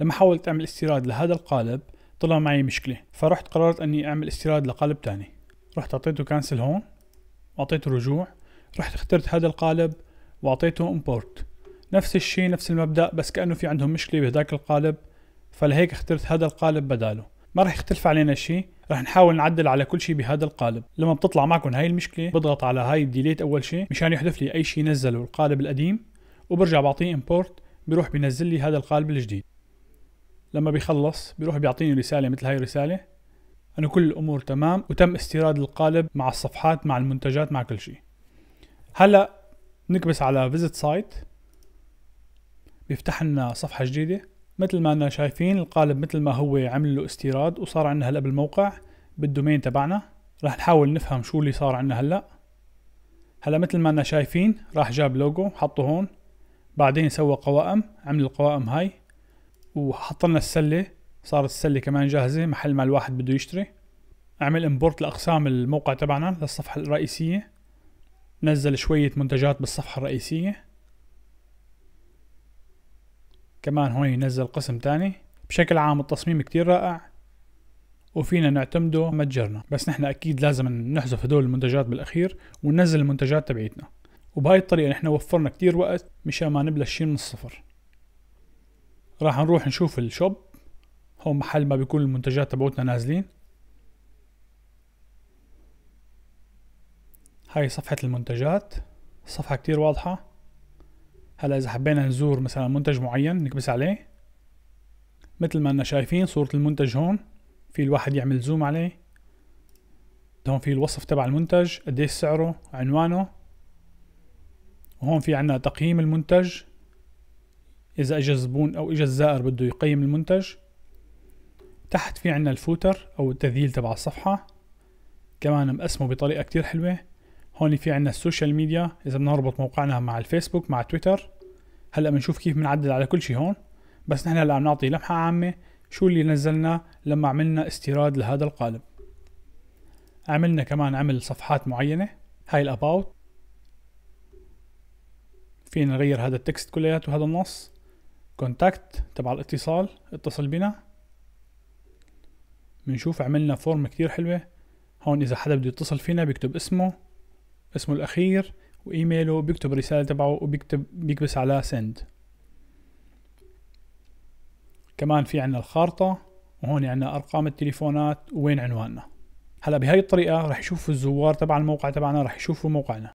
لما حاولت أعمل استيراد لهذا القالب طلع معي مشكلة فرحت قررت أني أعمل استيراد لقالب تاني رحت أعطيته كانسل هون وأعطيته رجوع رحت اخترت هذا القالب وأعطيته امبورت نفس الشيء نفس المبدأ بس كأنه في عندهم مشكلة بهداك القالب فلهيك اخترت هذا القالب بداله ما راح يختلف علينا شيء راح نحاول نعدل على كل شيء بهذا القالب لما بتطلع معكم هاي المشكله بضغط على هاي الديليت اول شيء مشان يحذف لي اي شيء نزله القالب القديم وبرجع بعطيه امبورت بروح بينزل لي هذا القالب الجديد لما بيخلص بيروح بيعطيني رسالة مثل هاي الرسالة أنه كل الأمور تمام وتم استيراد القالب مع الصفحات مع المنتجات مع كل شيء هلا نكبس على فيزيت سايت بيفتح لنا صفحة جديدة مثل ما أنا شايفين القالب مثل ما هو عمل له استيراد وصار عندنا هلا بالموقع بالدومين تبعنا راح نحاول نفهم شو اللي صار عندنا هلا هلا مثل ما أنا شايفين راح جاب لوجو حطه هون بعدين سوى قوائم عمل القوائم هاي وحط لنا السله صارت السله كمان جاهزه محل ما الواحد بده يشتري اعمل امبورت لاقسام الموقع تبعنا للصفحه الرئيسيه نزل شويه منتجات بالصفحه الرئيسيه كمان هون نزل قسم تاني بشكل عام التصميم كتير رائع وفينا نعتمده متجرنا بس نحن اكيد لازم نحذف هدول المنتجات بالاخير وننزل المنتجات تبعيتنا وبهاي الطريقة نحن وفرنا كتير وقت مشان ما نبلش شي من الصفر راح نروح نشوف الشوب هو محل ما بيكون المنتجات تبعتنا نازلين هاي صفحة المنتجات صفحة كتير واضحة هلا إذا حبينا نزور مثلا منتج معين نكبس عليه مثل ما أنا شايفين صورة المنتج هون في الواحد يعمل زوم عليه هون في الوصف تبع المنتج قديش سعره عنوانه وهون في عنا تقييم المنتج اذا اجى الزبون او اجى الزائر بده يقيم المنتج تحت في عنا الفوتر او التذييل تبع الصفحة كمان مقسمه بطريقة كتير حلوة هون في عنا السوشيال ميديا اذا بدنا نربط موقعنا مع الفيسبوك مع تويتر هلا بنشوف كيف بنعدل على كل شيء هون بس نحن هلا عم نعطي لمحة عامة شو اللي نزلنا لما عملنا استيراد لهذا القالب عملنا كمان عمل صفحات معينة هاي الاباوت فينا نغير هذا التكست كلياته هذا النص كونتاكت تبع الاتصال اتصل بنا بنشوف عملنا فورم كتير حلوة هون اذا حدا بده يتصل فينا بيكتب اسمه اسمه الاخير وايميله بيكتب الرسالة تبعه وبيكتب بيكبس على سند كمان في عنا الخارطة وهون عنا ارقام التليفونات وين عنواننا هلا بهاي الطريقة رح يشوفوا الزوار تبع الموقع تبعنا رح يشوفوا موقعنا